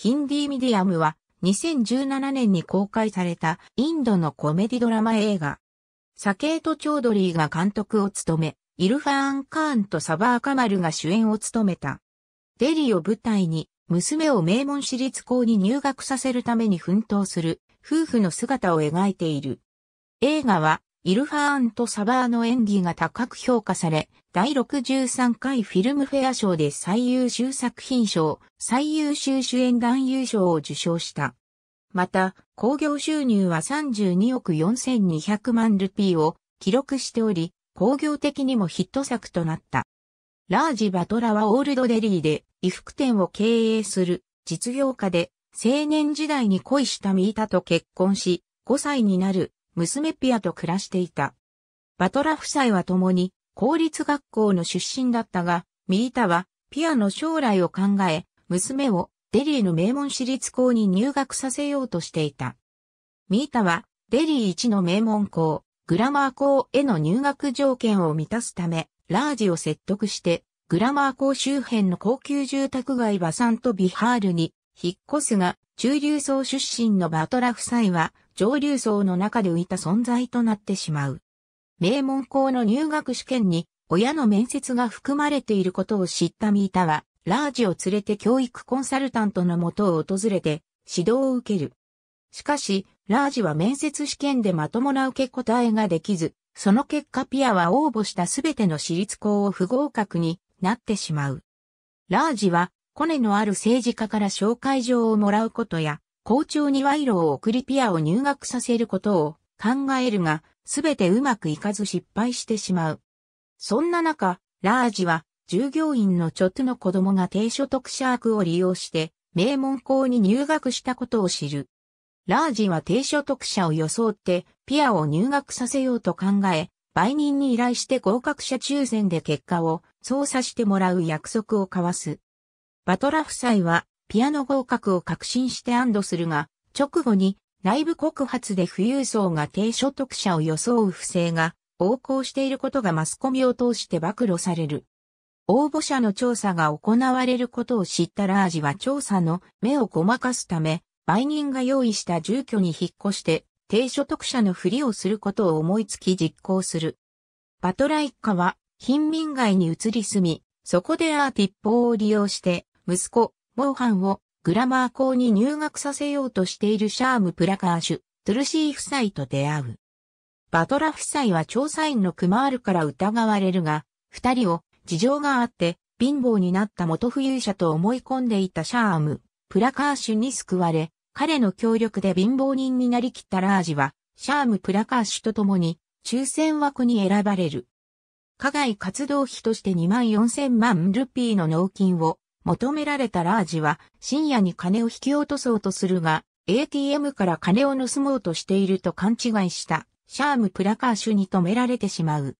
ヒンディーミディアムは2017年に公開されたインドのコメディドラマ映画。サケート・チョードリーが監督を務め、イルファーン・カーンとサバー・カマルが主演を務めた。デリを舞台に娘を名門私立校に入学させるために奮闘する夫婦の姿を描いている。映画はイルファーンとサバーの演技が高く評価され、第63回フィルムフェア賞で最優秀作品賞、最優秀主演男優賞を受賞した。また、興行収入は32億4200万ルピーを記録しており、興行的にもヒット作となった。ラージ・バトラはオールドデリーで衣服店を経営する実業家で青年時代に恋したミータと結婚し、5歳になる娘ピアと暮らしていた。バトラ夫妻は共に公立学校の出身だったが、ミータはピアの将来を考え、娘をデリーの名門私立校に入学させようとしていた。ミータはデリー1の名門校、グラマー校への入学条件を満たすため、ラージを説得して、グラマー校周辺の高級住宅街バサントビハールに引っ越すが、中流層出身のバトラ夫妻は上流層の中で浮いた存在となってしまう。名門校の入学試験に親の面接が含まれていることを知ったミータは、ラージを連れて教育コンサルタントのもとを訪れて指導を受ける。しかし、ラージは面接試験でまともな受け答えができず、その結果ピアは応募したすべての私立校を不合格になってしまう。ラージは、コネのある政治家から紹介状をもらうことや、校長に賄賂を送りピアを入学させることを考えるが、すべてうまくいかず失敗してしまう。そんな中、ラージは従業員のちょっとの子供が低所得者枠を利用して名門校に入学したことを知る。ラージは低所得者を装ってピアを入学させようと考え、売人に依頼して合格者抽選で結果を操作してもらう約束を交わす。バトラ夫妻はピアノ合格を確信して安堵するが、直後に内部告発で富裕層が低所得者を装う不正が横行していることがマスコミを通して暴露される。応募者の調査が行われることを知ったラージは調査の目をごまかすため、売人が用意した住居に引っ越して、低所得者のふりをすることを思いつき実行する。バトラ一家は貧民街に移り住み、そこでアーティッポを利用して、息子、モーハンをグラマー校に入学させようとしているシャーム・プラカーシュ、トゥルシー夫妻と出会う。バトラ夫妻は調査員のクマールから疑われるが、二人を事情があって貧乏になった元富裕者と思い込んでいたシャーム、プラカーシュに救われ、彼の協力で貧乏人になりきったラージは、シャーム・プラカーシュと共に、抽選枠に選ばれる。課外活動費として2万4000万ルピーの納金を求められたラージは深夜に金を引き落とそうとするが、ATM から金を盗もうとしていると勘違いしたシャーム・プラカーシュに止められてしまう。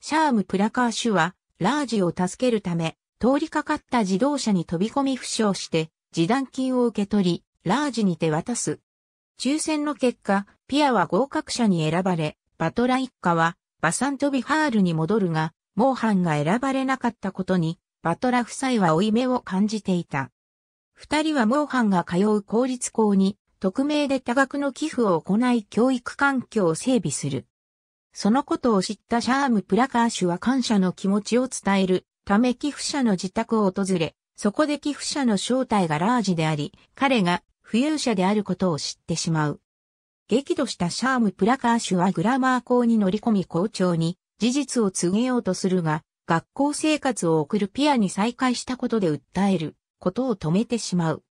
シャーム・プラカーシュはラージを助けるため通りかかった自動車に飛び込み負傷して示談金を受け取り、ラージに手渡す。抽選の結果、ピアは合格者に選ばれ、バトラ一家はバサントビハールに戻るが、モーハンが選ばれなかったことにバトラ夫妻は負い目を感じていた。二人はモーハンが通う公立校に、匿名で多額の寄付を行い教育環境を整備する。そのことを知ったシャーム・プラカーシュは感謝の気持ちを伝えるため寄付者の自宅を訪れ、そこで寄付者の正体がラージであり、彼が富裕者であることを知ってしまう。激怒したシャーム・プラカーシュはグラマー校に乗り込み校長に事実を告げようとするが、学校生活を送るピアに再会したことで訴えることを止めてしまう。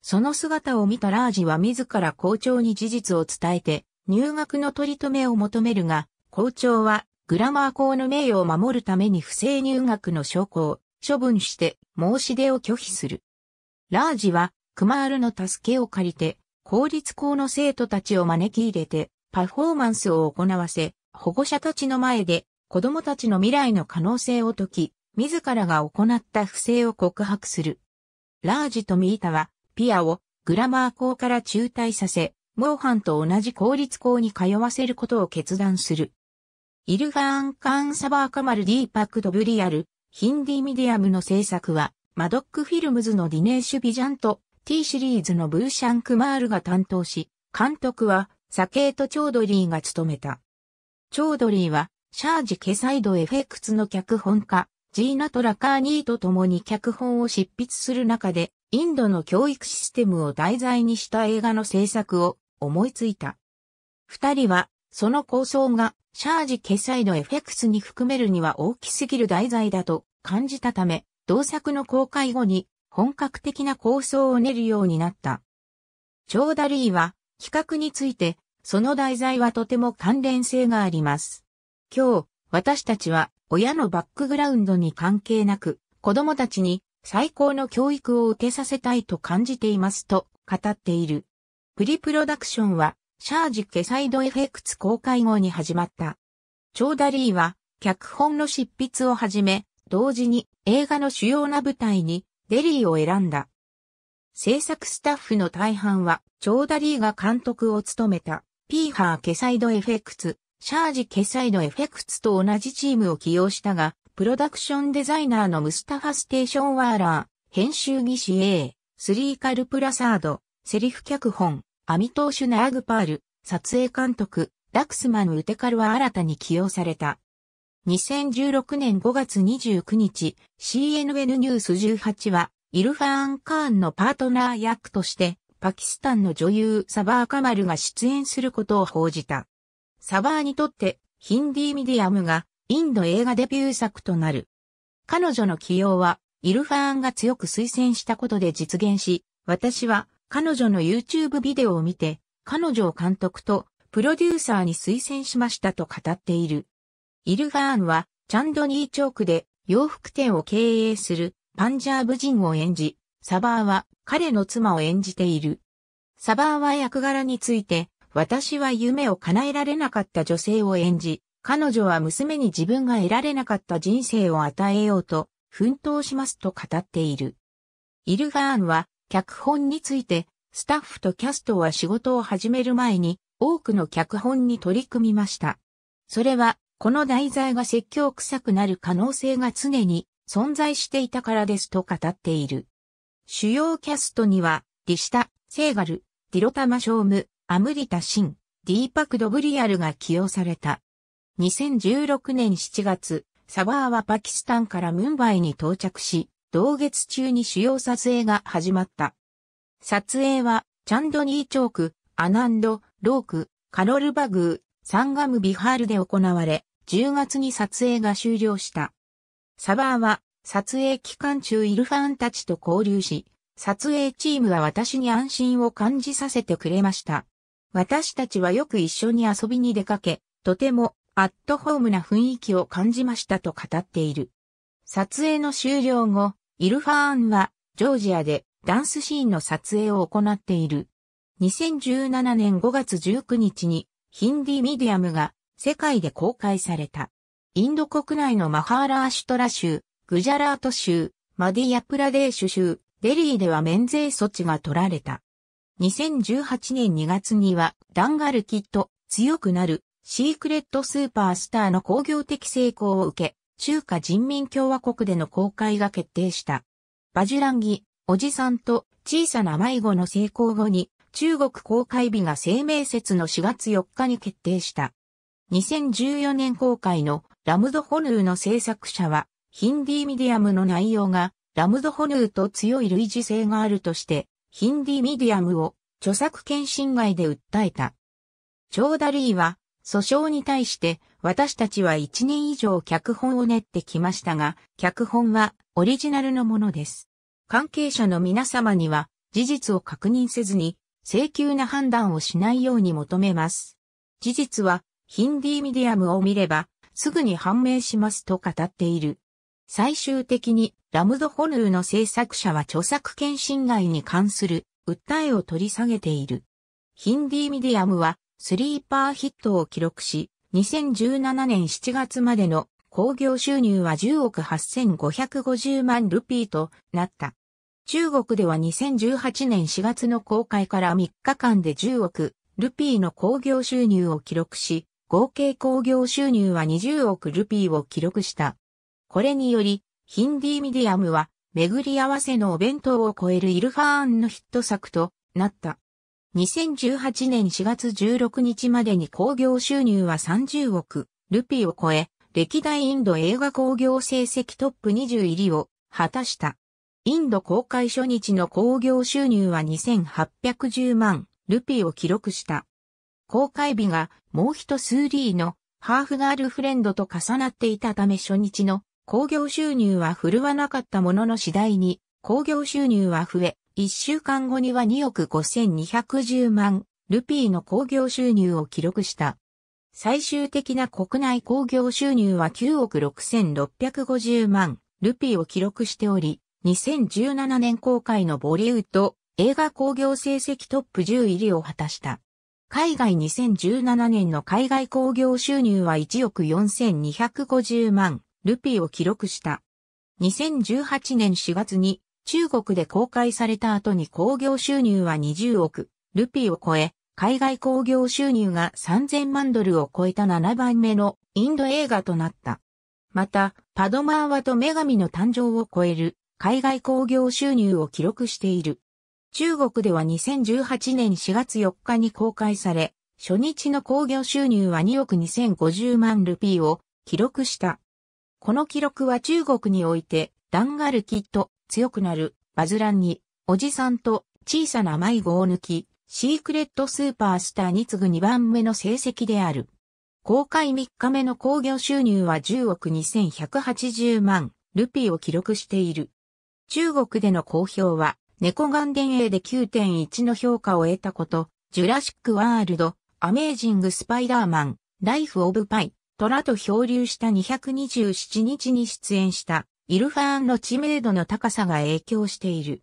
その姿を見たラージは自ら校長に事実を伝えて入学の取り留めを求めるが、校長はグラマー校の名誉を守るために不正入学の証拠を処分して申し出を拒否する。ラージはクマールの助けを借りて公立校の生徒たちを招き入れてパフォーマンスを行わせ保護者たちの前で子供たちの未来の可能性を解き、自らが行った不正を告白する。ラージとミータは、ピアをグラマー校から中退させ、モーハンと同じ公立校に通わせることを決断する。イルファーン・カーン・サバー・カマル・ディーパック・ドブリアル、ヒンディ・ミディアムの制作は、マドック・フィルムズのディネーシュ・ビジャンと T シリーズのブーシャン・クマールが担当し、監督は、サケート・チョードリーが務めた。チョードリーは、シャージ・ケサイド・エフェクツの脚本家、ジーナ・トラカーニーと共に脚本を執筆する中で、インドの教育システムを題材にした映画の制作を思いついた。二人は、その構想が、シャージ・ケサイド・エフェクツに含めるには大きすぎる題材だと感じたため、同作の公開後に本格的な構想を練るようになった。チョーダリーは、企画について、その題材はとても関連性があります。今日、私たちは親のバックグラウンドに関係なく、子供たちに最高の教育を受けさせたいと感じていますと語っている。プリプロダクションは、シャージケサイドエフェクツ公開後に始まった。チョーダリーは、脚本の執筆をはじめ、同時に映画の主要な舞台にデリーを選んだ。制作スタッフの大半は、チョーダリーが監督を務めた、ピーハー・ケサイド・エフェクツ、シャージ決済のエフェクツと同じチームを起用したが、プロダクションデザイナーのムスタファステーションワーラー、編集技師 A、スリーカルプラサード、セリフ脚本、アミトーシュナーグパール、撮影監督、ラクスマン・ウテカルは新たに起用された。2016年5月29日、CNN ニュース18は、イルファーン・カーンのパートナー役として、パキスタンの女優サバーカマルが出演することを報じた。サバーにとってヒンディーミディアムがインド映画デビュー作となる。彼女の起用はイルファーンが強く推薦したことで実現し、私は彼女の YouTube ビデオを見て、彼女を監督とプロデューサーに推薦しましたと語っている。イルファーンはチャンドニーチョークで洋服店を経営するパンジャーブ人を演じ、サバーは彼の妻を演じている。サバーは役柄について私は夢を叶えられなかった女性を演じ、彼女は娘に自分が得られなかった人生を与えようと、奮闘しますと語っている。イルガーンは、脚本について、スタッフとキャストは仕事を始める前に、多くの脚本に取り組みました。それは、この題材が説教臭くなる可能性が常に存在していたからですと語っている。主要キャストには、リシタ、セーガル、ディロタマ・ショーム、アムリタ・シン、ディーパク・ドブリアルが起用された。2016年7月、サバーはパキスタンからムンバイに到着し、同月中に主要撮影が始まった。撮影は、チャンドニーチョーク、アナンド、ローク、カロルバグー、サンガムビハールで行われ、10月に撮影が終了した。サバーは、撮影期間中イルファンたちと交流し、撮影チームは私に安心を感じさせてくれました。私たちはよく一緒に遊びに出かけ、とてもアットホームな雰囲気を感じましたと語っている。撮影の終了後、イルファーンはジョージアでダンスシーンの撮影を行っている。2017年5月19日にヒンディミディアムが世界で公開された。インド国内のマハーラーシュトラ州、グジャラート州、マディア・プラデーシュ州、デリーでは免税措置が取られた。2018年2月には、ダンガルキッド、強くなる、シークレットスーパースターの工業的成功を受け、中華人民共和国での公開が決定した。バジュランギ、おじさんと小さな迷子の成功後に、中国公開日が生命説の4月4日に決定した。2014年公開のラムドホヌーの制作者は、ヒンディーミディアムの内容がラムドホヌーと強い類似性があるとして、ヒンディミディアムを著作権侵害で訴えた。チョーダリーは訴訟に対して私たちは1年以上脚本を練ってきましたが、脚本はオリジナルのものです。関係者の皆様には事実を確認せずに請求な判断をしないように求めます。事実はヒンディーミディアムを見ればすぐに判明しますと語っている。最終的にラムドホヌーの制作者は著作権侵害に関する訴えを取り下げている。ヒンディーミディアムはスリーパーヒットを記録し、2017年7月までの興行収入は10億8550万ルピーとなった。中国では2018年4月の公開から3日間で10億ルピーの興行収入を記録し、合計興行収入は20億ルピーを記録した。これにより、ヒンディーミディアムは、巡り合わせのお弁当を超えるイルファーンのヒット作となった。2018年4月16日までに興行収入は30億ルピーを超え、歴代インド映画興行成績トップ20入りを果たした。インド公開初日の興行収入は2810万ルピーを記録した。公開日がもう一スーリーのハーフガールフレンドと重なっていたため初日の工業収入は振るわなかったものの次第に、工業収入は増え、1週間後には2億5210万ルピーの工業収入を記録した。最終的な国内工業収入は9億6650万ルピーを記録しており、2017年公開のボリューと映画工業成績トップ10入りを果たした。海外2017年の海外工業収入は1億4250万ルピーを記録した。2018年4月に中国で公開された後に興行収入は20億ルピーを超え、海外興行収入が3000万ドルを超えた7番目のインド映画となった。また、パドマーワと女神の誕生を超える海外興行収入を記録している。中国では2018年4月4日に公開され、初日の興行収入は2億2050万ルピーを記録した。この記録は中国において、ダンガルキット、強くなる、バズランに、おじさんと小さな迷子を抜き、シークレットスーパースターに次ぐ2番目の成績である。公開3日目の興行収入は10億2180万ルピーを記録している。中国での公表は、猫眼電影で9.1の評価を得たこと、ジュラシック・ワールド、アメージング・スパイダーマン、ライフ・オブ・パイ、虎と漂流した227日に出演したイルファーンの知名度の高さが影響している。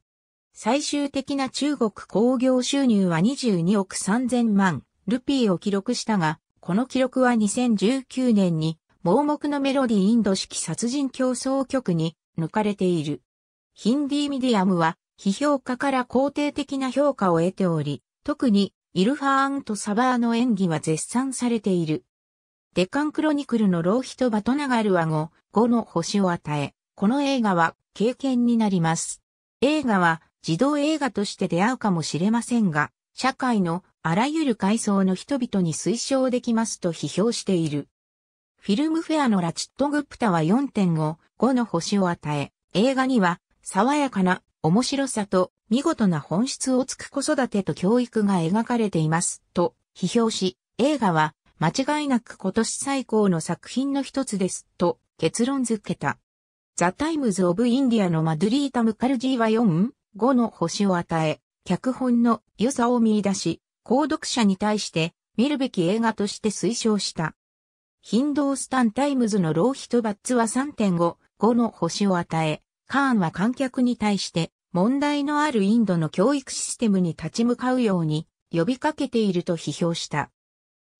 最終的な中国興行収入は22億3000万ルピーを記録したが、この記録は2019年に盲目のメロディインド式殺人競争局に抜かれている。ヒンディーミディアムは批評家から肯定的な評価を得ており、特にイルファーンとサバーの演技は絶賛されている。デカンクロニクルの浪費とバトナガルは5、5の星を与え、この映画は経験になります。映画は児童映画として出会うかもしれませんが、社会のあらゆる階層の人々に推奨できますと批評している。フィルムフェアのラチット・グプタは4.5、5の星を与え、映画には爽やかな面白さと見事な本質をつく子育てと教育が描かれていますと批評し、映画は間違いなく今年最高の作品の一つです、と結論付けた。ザ・タイムズ・オブ・インディアのマドリータ・ムカルジーは4、5の星を与え、脚本の良さを見出し、購読者に対して見るべき映画として推奨した。ヒンドースタン・タイムズのローヒト・バッツは3.5、5の星を与え、カーンは観客に対して問題のあるインドの教育システムに立ち向かうように呼びかけていると批評した。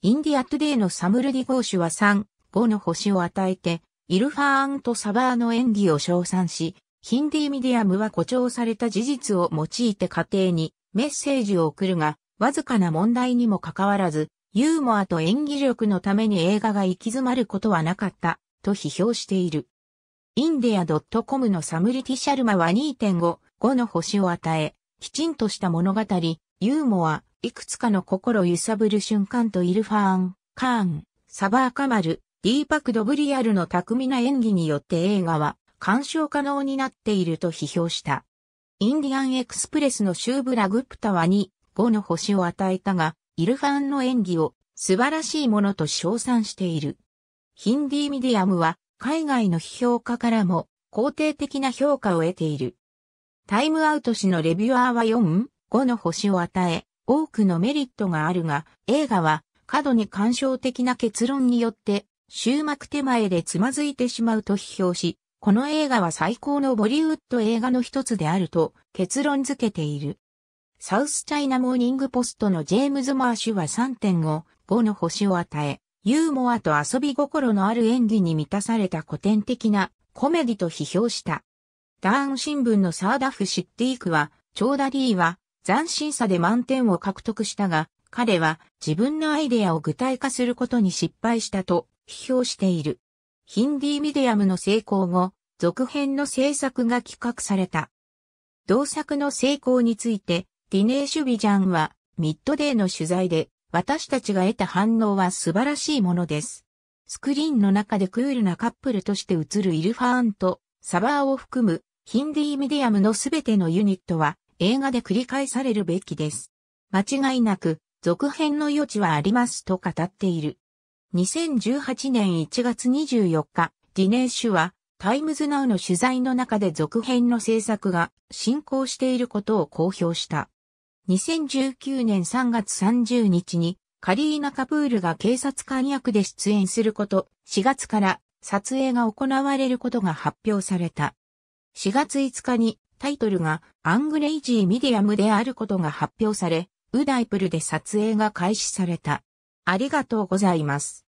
インディアトゥデイのサムルディゴーシュは3、5の星を与えて、イルファーンとサバーの演技を称賛し、ヒンディーミディアムは誇張された事実を用いて家庭にメッセージを送るが、わずかな問題にもかかわらず、ユーモアと演技力のために映画が行き詰まることはなかった、と批評している。インディア .com のサムリティシャルマは2.5、5の星を与え、きちんとした物語、ユーモア、いくつかの心揺さぶる瞬間とイルファーン、カーン、サバーカマル、ディーパク・ドブリアルの巧みな演技によって映画は鑑賞可能になっていると批評した。インディアンエクスプレスのシューブラグプタは2、5の星を与えたが、イルファンの演技を素晴らしいものと称賛している。ヒンディーミディアムは海外の批評家からも肯定的な評価を得ている。タイムアウト氏のレビュアーは4、5の星を与え、多くのメリットがあるが、映画は過度に感傷的な結論によって終幕手前でつまずいてしまうと批評し、この映画は最高のボリウッド映画の一つであると結論付けている。サウスチャイナモーニングポストのジェームズ・マーシュは3.5、5の星を与え、ユーモアと遊び心のある演技に満たされた古典的なコメディと批評した。ダーン新聞のサーダフ・シッティークは、チョーダリーは斬新さで満点を獲得したが、彼は自分のアイデアを具体化することに失敗したと批評している。ヒンディーミディアムの成功後、続編の制作が企画された。同作の成功について、ディネーシュビジャンは、ミッドデーの取材で、私たちが得た反応は素晴らしいものです。スクリーンの中でクールなカップルとして映るイルファーンと、サバーを含む、ヒンディーミディアムのすべてのユニットは、映画で繰り返されるべきです。間違いなく、続編の余地はありますと語っている。2018年1月24日、ディネーシュは、タイムズナウの取材の中で続編の制作が進行していることを公表した。2019年3月30日に、カリーナ・カプールが警察官役で出演すること、4月から撮影が行われることが発表された。4月5日にタイトルがアングレイジーミディアムであることが発表され、ウダイプルで撮影が開始された。ありがとうございます。